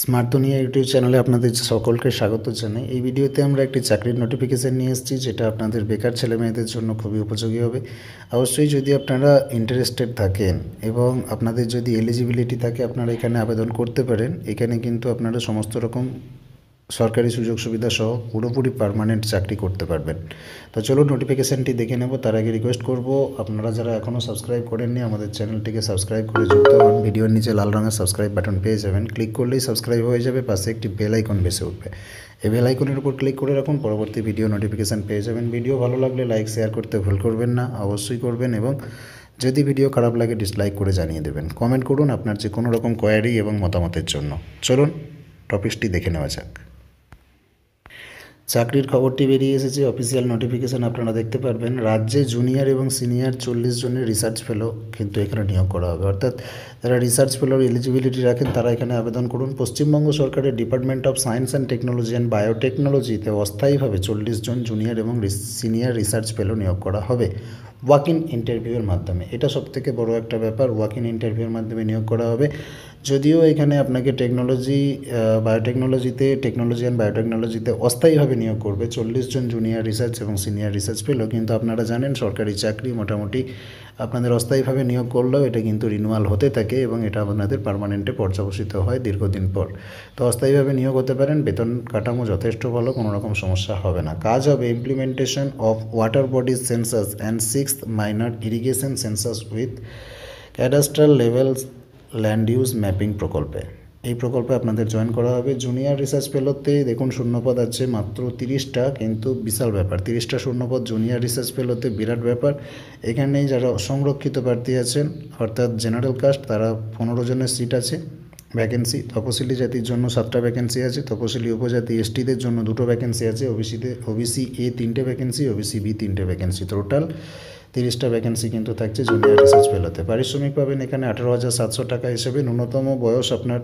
smart দুনিয়া YouTube চ্যানেলে আপনাদের সকলকে স্বাগত জানাই এই ভিডিওতে আমরা একটি চাকরির নোটিফিকেশান নিয়ে এসেছি যেটা আপনাদের বেকার ছেলে মেয়েদের জন্য খুবই উপযোগী হবে অবশ্যই যদি আপনারা ইন্টারেস্টেড থাকেন এবং আপনাদের যদি এলিজিবিলিটি থাকে আপনারা এখানে আবেদন করতে পারেন এখানে কিন্তু আপনারা সমস্ত রকম সরকারি সুযোগ সুবিধা সহ পুরোপুরি পারমানেন্ট চাকরি করতে পারবেন তো চলুন নোটিফিকেশানটি দেখে নেব তার আগে রিকোয়েস্ট করব আপনারা যারা এখনও সাবস্ক্রাইব করেননি আমাদের চ্যানেলটিকে সাবস্ক্রাইব করে যুক্ত হন ভিডিওর নিচে লাল রঙের সাবস্ক্রাইব বাটন পেয়ে যাবেন ক্লিক করলেই সাবস্ক্রাইব হয়ে যাবে পাশে একটি বেল আইকন বেসে উঠবে এই বেল আইকনের উপর ক্লিক করে রাখুন পরবর্তী ভিডিও নোটিফিকেশান পেয়ে যাবেন ভিডিও ভালো লাগলে লাইক শেয়ার করতে ভুল করবেন না অবশ্যই করবেন এবং যদি ভিডিও খারাপ লাগে ডিসলাইক করে জানিয়ে দেবেন কমেন্ট করুন আপনার যে কোনো রকম কোয়ারি এবং মতামতের জন্য চলুন টপিকসটি দেখে নেওয়া যাক চাকরির খবরটি বেরিয়ে এসেছে অফিসিয়াল নোটিফিকেশান আপনারা দেখতে পারবেন রাজ্যে জুনিয়র এবং সিনিয়র চল্লিশ জনের রিসার্চ ফেলো কিন্তু এখানে নিয়োগ করা হবে অর্থাৎ যারা রিসার্চ ফেলোর এলিজিবিলিটি রাখেন তারা এখানে আবেদন করুন পশ্চিমবঙ্গ সরকারের department of science and technology and বায়োটেকনোলজিতে অস্থায়ীভাবে চল্লিশ জন জুনিয়র এবং সিনিয়র রিসার্চ ফেলো নিয়োগ করা হবে ওয়াক ইন ইন্টারভিউয়ের মাধ্যমে এটা সবথেকে বড় একটা ব্যাপার ওয়াক ইন ইন্টারভিউয়ের মাধ্যমে নিয়োগ করা হবে যদিও এখানে আপনাকে টেকনোলজি বায়োটেকনোলজিতে টেকনোলজি অ্যান্ড বায়োটেকনোলজিতে অস্থায়ীভাবে নিয়োগ করবে চল্লিশ জন জুনিয়র রিসার্চ এবং সিনিয়র রিসার্চ পেলেও কিন্তু আপনারা জানেন সরকারি চাকরি মোটামুটি আপনাদের অস্থায়ীভাবে নিয়োগ করলেও এটা কিন্তু রিনুয়াল হতে থাকে এবং এটা আপনাদের পারমানেন্টে পর্যবসিত হয় দীর্ঘদিন পর তো অস্থায়ীভাবে নিয়োগ হতে পারেন বেতন কাঠামো যথেষ্ট ভালো কোনো রকম সমস্যা হবে না কাজ হবে implementation of water bodies census and six minor irrigation census with cadastral levels land use mapping প্রকল্পে এই প্রকল্পে আপনাদের জয়েন করা হবে জুনিয়র রিসার্চ ফেলোতে দেখুন শূন্যপদ আছে মাত্র তিরিশটা কিন্তু বিশাল ব্যাপার তিরিশটা শূন্যপদ জুনিয়র রিসার্চ ফেলোতে বিরাট ব্যাপার এখানে যারা সংরক্ষিত প্রার্থী আছেন অর্থাৎ জেনারেল কাস্ট তারা পনেরো জনের সিট আছে ভ্যাকেন্সি তপশিলি জাতির জন্য সাতটা ভ্যাকেন্সি আছে তপশিলি উপজাতি এসটিদের জন্য দুটো ভ্যাকেন্সি আছে ওবিসিতে ওবিসি এ তিনটে ভ্যাকেন্সি ওবিসি বি তিনটে ভ্যাকেন্সি টোটাল তিরিশটা ভ্যাকেন্সি কিন্তু থাকছে জুনিয়র রিসার্চ ফেলোতে পারিশ্রমিক পাবেন এখানে আঠারো হাজার সাতশো টাকা হিসেবে ন্যূনতম বয়স আপনার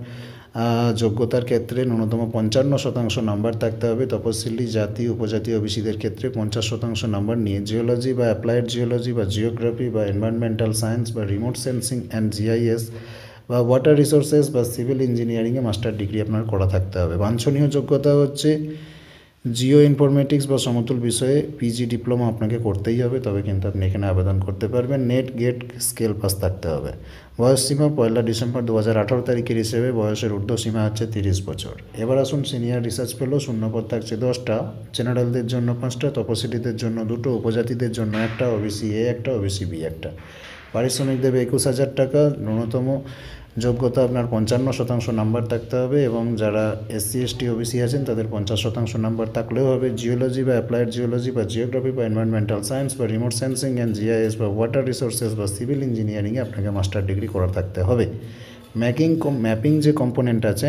যোগ্যতার ক্ষেত্রে ন্যূনতম পঞ্চান্ন শতাংশ নাম্বার থাকতে হবে তপশিলি জাতি উপজাতি ওবিসিদের ক্ষেত্রে পঞ্চাশ শতাংশ নাম্বার নিয়ে জিওলজি বা অ্যাপ্লায়েড জিওলজি বা জিওগ্রাফি বা এনভায়রনমেন্টাল সায়েন্স বা রিমোট সেন্সিং অ্যান্ড জিআইএস বা ওয়াটার রিসোর্সেস বা সিভিল ইঞ্জিনিয়ারিংয়ে মাস্টার ডিগ্রি আপনার করা থাকতে হবে বাঞ্ছনীয় যোগ্যতা হচ্ছে জিও ইনফরমেটিক্স বা সমতুল বিষয়ে পিজি ডিপ্লোমা আপনাকে করতেই হবে তবে কিন্তু আপনি এখানে আবেদন করতে পারবেন নেট গেট স্কেল পাস থাকতে হবে বয়স সীমা পয়লা ডিসেম্বর দু হাজার আঠারো তারিখের হিসেবে বয়সের ঊর্ধ্ব সীমা হচ্ছে তিরিশ বছর এবার আসুন সিনিয়র রিসার্চ ফেলো শূন্যপদ থাকছে দশটা জেনারেলদের জন্য পাঁচটা তপসিলিদের জন্য দুটো উপজাতিদের জন্য একটা ওবিসি এ একটা ওবিসি বি একটা পারিশ্রমিক দেবে একুশ হাজার টাকা ন্যূনতম যোগ্যতা আপনার পঞ্চান্ন শতাংশ নাম্বার থাকতে হবে এবং যারা এসসি এসটি ওবিসি আছেন তাদের পঞ্চাশ শতাংশ নাম্বার থাকলেও হবে জিওলজি বা অ্যাপ্লায়েড জিওলজি বা জিওগ্রাফি বা এনভায়রনমেন্টাল সায়েন্স বা রিমোট সেন্সিং অ্যান্ড জিআইএস বা ওয়াটার রিসোর্সেস বা সিভিল ইঞ্জিনিয়ারিংয়ে আপনাকে মাস্টার ডিগ্রি করা থাকতে হবে ম্যাকিং ম্যাপিং যে কম্পোনেন্ট আছে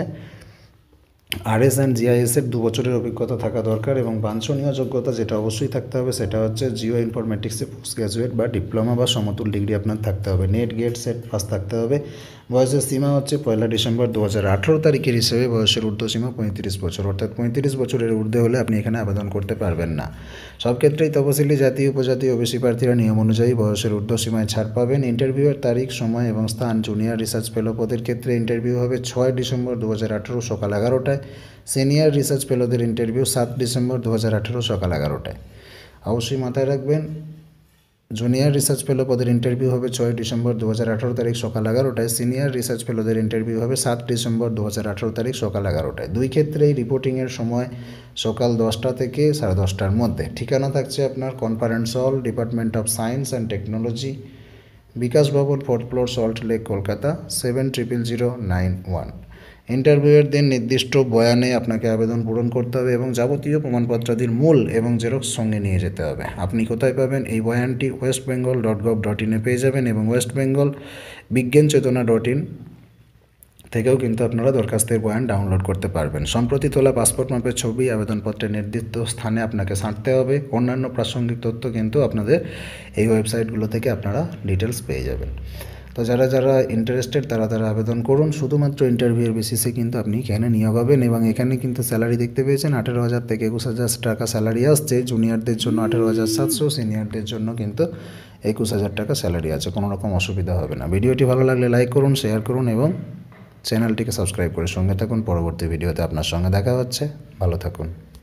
আরএস অ্যান্ড জিআইএসের দু বছরের অভিজ্ঞতা থাকা দরকার এবং বাঞ্ছনীয় যোগ্যতা যেটা অবশ্যই থাকতে হবে সেটা হচ্ছে জিও ইনফরমেটিক্সে পোস্ট গ্র্যাজুয়েট বা ডিপ্লোমা বা সমতুল ডিগ্রি আপনার থাকতে হবে নেট গেট সেট পাস থাকতে হবে বয়সের সীমা হচ্ছে পয়লা ডিসেম্বর দু হাজার আঠারো তারিখের হিসেবে বয়সের ঊর্ধ্বসীমা পঁয়ত্রিশ বছর অর্থাৎ পঁয়ত্রিশ বছরের ঊর্ধ্বে হলে আপনি এখানে আবেদন করতে পারবেন না সব ক্ষেত্রেই তপশিলি জাতি উপজাতি ওবিসি প্রার্থীরা নিয়ম অনুযায়ী বয়সের ঊর্ধ্বসীমায় ছাড় পাবেন ইন্টারভিউয়ের তারিখ সময় এবং স্থান জুনিয়র রিসার্চ ফেলো পদের ক্ষেত্রে ইন্টারভিউ হবে ছয় ডিসেম্বর দু হাজার আঠারো সকাল এগারোটায় সিনিয়র রিসার্চ ফেলোদের ইন্টারভিউ সাত ডিসেম্বর দু হাজার আঠারো সকাল এগারোটায় অবশ্যই মাথায় রাখবেন জুনিয়র রিসার্চ ফেলো পদের ইন্টারভিউ হবে ছয় ডিসেম্বর দু তারিখ সকাল এগারোটায় সিনিয়র রিসার্চ ফেলোদের ইন্টারভিউ হবে সাত ডিসেম্বর দু তারিখ সকাল এগারোটায় দুই ক্ষেত্রেই রিপোর্টিংয়ের সময় সকাল দশটা থেকে সাড়ে দশটার মধ্যে ঠিকানা থাকছে আপনার conference hall department of science and technology Bikash Bhavan fourth floor Salt Lake Kolkata seven triple zero nine one ইন্টারভিউয়ের দিন নির্দিষ্ট বয়ানে আপনাকে আবেদন পূরণ করতে হবে এবং যাবতীয় প্রমাণপত্রাদির মূল এবং জেরক্স সঙ্গে নিয়ে যেতে হবে আপনি কোথায় পাবেন এই বয়ানটি West Bengal dot gov dot ইনে পেয়ে যাবেন এবং ওয়েস্ট বেঙ্গল বিজ্ঞান চেতনা ডট ইন থেকেও কিন্তু আপনারা দরখাস্তের বয়ান ডাউনলোড করতে পারবেন সম্প্রতি তোলা পাসপোর্ট মাপের ছবি আবেদনপত্রের নির্দিষ্ট স্থানে আপনাকে ছাঁটতে হবে অন্যান্য প্রাসঙ্গিক তথ্য কিন্তু আপনাদের এই ওয়েবসাইটগুলো থেকে আপনারা ডিটেলস পেয়ে যাবেন তো যারা যারা ইন্টারেস্টেড তারা তারা আবেদন করুন শুধুমাত্র ইন্টারভিউয়ের বেসিসে কিন্তু আপনি এখানে নিয়োগ হবেন এবং এখানে কিন্তু স্যালারি দেখতে পেয়েছেন আঠেরো হাজার থেকে একুশ হাজার টাকা স্যালারি আসছে জুনিয়রদের জন্য আঠেরো হাজার সাতশো সিনিয়রদের জন্য কিন্তু একুশ হাজার টাকা স্যালারি আছে কোনো রকম অসুবিধা হবে না ভিডিওটি ভালো লাগলে লাইক করুন শেয়ার করুন এবং চ্যানেলটিকে সাবস্ক্রাইব করে সঙ্গে থাকুন পরবর্তী ভিডিওতে আপনার সঙ্গে দেখা হচ্ছে ভালো থাকুন